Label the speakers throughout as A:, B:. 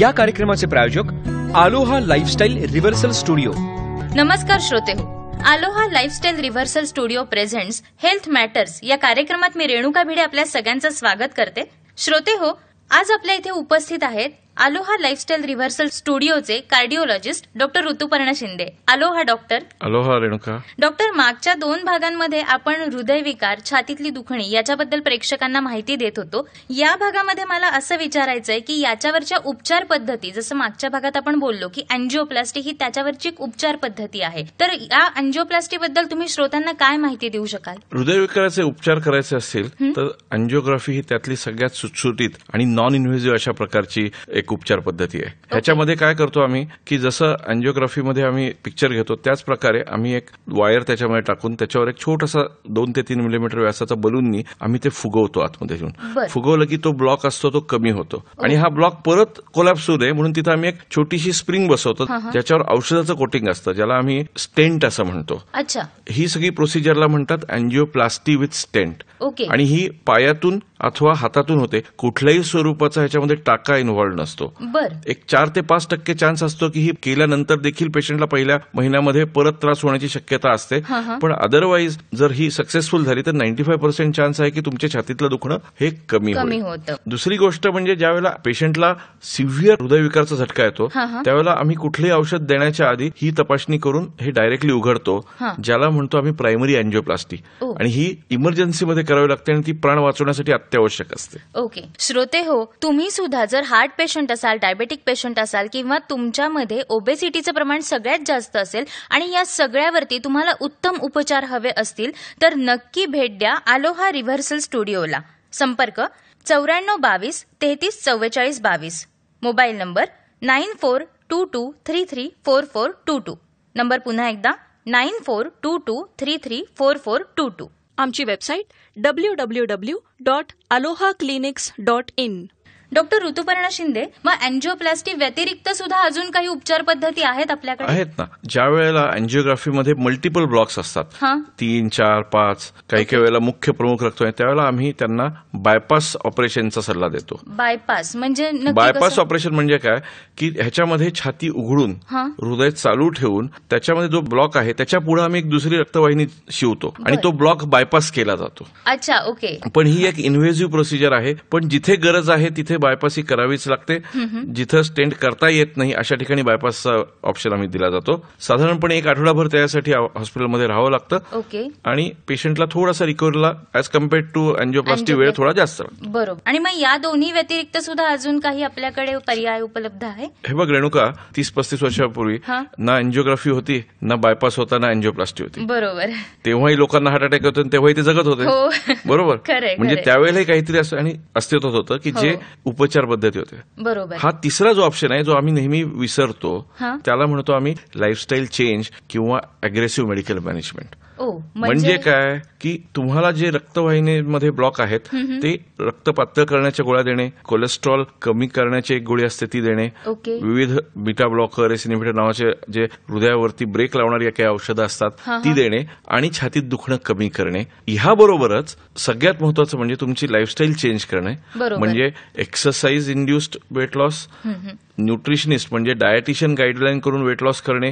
A: या कार्यक्रमाचे प्रायोजक आलोहा लाईफस्टाईल रिव्हर्सल स्टुडिओ
B: नमस्कार श्रोते हो Aloha lifestyle reversal studio presents health matters या कार्यक्रमात मी रेणुका भिडे आपल्या सगळ्यांचं स्वागत करते श्रोते हो आज आपल्या इथे उपस्थित आहेत अलोहा लाईफस्टाईल रिव्हर्सल स्टुडिओचे cardiologist doctor Rituparna Shinde Aloha doctor
A: Aloha Renuka
B: doctor मागच्या दोन भागांमध्ये आपण हृदयविकार छातीतली दुखणी याच्याबद्दल प्रेक्षकांना माहिती देत होतो या भागामध्ये मला असं विचारायचंय की याच्यावरच्या उपचार पद्धती जसं मागच्या भागात आपण बोललो की अँजिओप्लास्टी ही त्याच्यावरची एक उपचार पद्धती आहे तर या अँजिओप्लास्टी बद्दल तुम्ही श्रोत्यांना काय माहिती देऊ शकाल
A: हृदयविकाराचे उपचार करायचे असतील तर अँजिओग्राफी ही त्यातली सगळ्यात सुटसुटीत आणि नॉन इन्व्हेझिव्ह अशा प्रकारची एक उपचार पद्धती आहे ह्याच्यामध्ये काय करतो आम्ही की जसं अँजिओग्राफीमध्ये आम्ही पिक्चर घेतो त्याच प्रकारे आम्ही एक वायर त्याच्यामध्ये टाकून त्याच्यावर एक छोटासा दोन ते तीन मिलीमीटर व्यासाचा बलूननी आम्ही ते फुगवतो आतमध्ये घेऊन फुगवलं की तो ब्लॉक असतो तो कमी होतो आणि हा ब्लॉक परत कोलॅप्स होऊ दे म्हणून तिथे आम्ही एक छोटीशी स्प्रिंग बसवतो ज्याच्यावर औषधाचं कोटिंग असतं ज्याला आम्ही स्टेंट असं म्हणतो ही सगळी प्रोसिजरला म्हणतात अँजिओप्लास्टी विथ स्टेंट आणि ही पायातून अथवा हातातून होते कुठल्याही स्वरूपाचा ह्याच्यामध्ये टाका इन्व्हॉल्व्ह नसतो एक चार ते पाच टक्के चान्स असतो की ही केल्यानंतर देखील पेशंटला पहिल्या महिन्यामध्ये परत त्रास होण्याची शक्यता असते पण अदरवाईज जर ही सक्सेसफुल झाली तर नाईन्टी फाईव्ह पर्सेंट चान्स आहे की तुमच्या छातीतलं दुखणं हे कमी होतं दुसरी गोष्ट म्हणजे ज्यावेळेला पेशंटला सिव्हिअर हृदयविकारचा झटका येतो त्यावेळेला आम्ही कुठलेही औषध देण्याच्या आधी ही तपासणी करून हे डायरेक्टली उघडतो ज्याला म्हणतो आम्ही प्रायमरी अँजिओप्लास्टी आणि ही इमर्जन्सीमध्ये करावी लागते आणि ती प्राण वाचवण्यासाठी अत्यावश्यक असते
B: ओके श्रोते हो तुम्ही सुद्धा जर हार्ट पेशंट असाल डायबेटिक पेशंट असाल किंवा तुमच्यामध्ये ओबेसिटीचं प्रमाण सगळ्यात जास्त असेल आणि या सगळ्यावरती तुम्हाला उत्तम उपचार हवे असतील तर नक्की भेट द्या आलोहा रिव्हर्सल स्टुडिओला संपर्क चौऱ्याण्णव बावीस तेहतीस चव्वेचाळीस बावीस mobile number nine four two two three three four four two two number पुन्हा एकदा nine four two two three three four four two two आमची website W W W dot Aloha clinics dot in doctor Rituparna Shinde मग angioplasty व्यतिरिक्त सुद्धा अजून काही उपचार पद्धती आहेत आपल्याकडे आहेत
A: ना ज्या वेळेला मध्ये मल्टिपल ब्लॉक्स असतात तीन चार पाच काही काही वेळेला मुख्य प्रमुख आहेत त्यावेळेला आम्ही त्यांना बायपास ऑपरेशनचा सल्ला देतो
B: बायपास म्हणजे बायपास
A: ऑपरेशन म्हणजे काय की ह्याच्यामध्ये छाती उघडून हृदय चालू ठेवून त्याच्यामध्ये जो ब्लॉक आहे त्याच्या पुढे आम्ही एक दुसरी रक्तवाहिनी शिवतो आणि तो ब्लॉक बायपास केला जातो
B: अच्छा ओके
A: पण ही एक इन्व्हेसिव्ह प्रोसिजर आहे पण जिथे गरज आहे तिथे तिथे बायपास ही करावीच लागते जिथं स्टेंट करता येत नाही अशा ठिकाणी बायपासचा ऑप्शन आम्ही दिला जातो साधारणपणे एक आठवडाभर त्यासाठी हॉस्पिटलमध्ये राहावं लागतं ओके आणि पेशंटला थोडासा रिकव्हरीला ऍज कम्पेअर टू अँजिओप्लास्टी वेळ थोडा जास्त
B: बरोबर आणि मग या दोन्ही व्यतिरिक्त सुद्धा अजून काही आपल्याकडे पर्याय उपलब्ध आहे
A: हे बघ रेणुका तीस पस्तीस वर्षापूर्वी ना एन्जिओग्राफी होती ना बायपास होता ना एन्जिओप्लास्टी होती बरोबर तेव्हाही लोकांना हार्ट अटॅक होते तेव्हाही ते जगत होते हो.
B: बरोबर म्हणजे त्यावेळेला
A: काहीतरी असं आणि अस्तित्वात होतं की हो. जे उपचार पद्धती होत्या बरोबर हा तिसरा जो ऑप्शन आहे जो आम्ही नेहमी विसरतो त्याला म्हणतो आम्ही लाईफस्टाईल चेंज किंवा अग्रेसिव्ह मेडिकल मॅनेजमेंट
B: म्हणजे? म्हणजे
A: काय की तुम्हाला जे रक्तवाहिनीमध्ये ब्लॉक आहेत ते रक्त पातळ करण्याच्या गोळ्या देणे कोलेस्ट्रॉल कमी करण्याची एक गोळी असते ती देणे विविध बिटा ब्लॉकर एसिनिमिटर नावाचे जे हृदयावरती ब्रेक लावणारी काही औषधं असतात ती देणे आणि छातीत दुखणं कमी करणे ह्याबरोबरच सगळ्यात महत्वाचं म्हणजे तुमची लाईफस्टाईल चेंज करणे म्हणजे exercise induced weight loss nutritionist म्हणजे डायटिशियन गाईडलाईन करून वेट लॉस करणे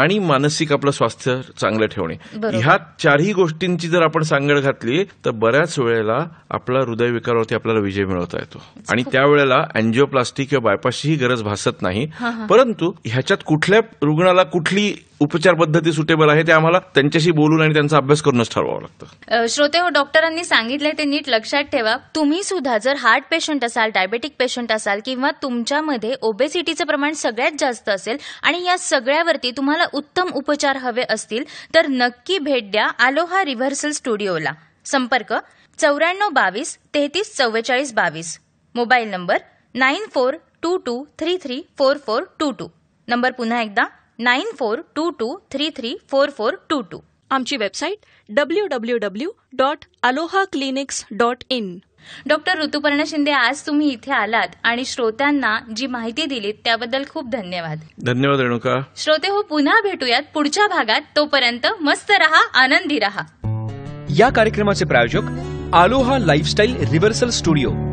A: आणि मानसिक आपलं स्वास्थ्य चांगलं ठेवणे ह्या चारही गोष्टींची जर आपण सांगड घातली तर बऱ्याच वेळेला आपला हृदयविकारावरती आपल्याला विजय मिळवता येतो आणि त्यावेळेला अँजिओप्लास्टिक किंवा बायपासची गरज भासत नाही परंतु ह्याच्यात कुठल्या रुग्णाला कुठली उपचार पद्धती सुटेबल आहे ते आम्हाला त्यांच्याशी बोलून आणि त्यांचा अभ्यास करूनच ठरवावं लागतं
B: श्रोते हो डॉक्टरांनी सांगितलंय ते नीट लक्षात ठेवा तुम्ही सुद्धा जर हार्ट पेशंट असाल डायबेटिक पेशंट असाल किंवा तुमच्यामध्ये ओबेसिटीचं प्रमाण सगळ्यात जास्त असेल आणि या सगळ्यावरती तुम्हाला उत्तम उपचार हवे असतील तर नक्की भेट द्या आलोहा रिव्हर्सल स्टुडिओला संपर्क चौऱ्याण्णव बावीस तेहतीस चव्वेचाळीस बावीस mobile number nine four two two three three four four two two number पुन्हा एकदा nine four two two three three four four two two आमची website W W W dot Aloha clinics dot in doctor Rituparna Shinde आज तुम्ही इथे आलात आणि श्रोत्यांना जी माहिती दिलीत त्याबद्दल खूप धन्यवाद
A: धन्यवाद रेणुका
B: श्रोते हो पुन्हा भेटूयात पुढच्या भागात तोपर्यंत मस्त रहा आनंदी रहा
A: या कार्यक्रमाचे प्रायोजक आलोहा लाईफस्टाईल रिव्हर्सल स्टुडिओ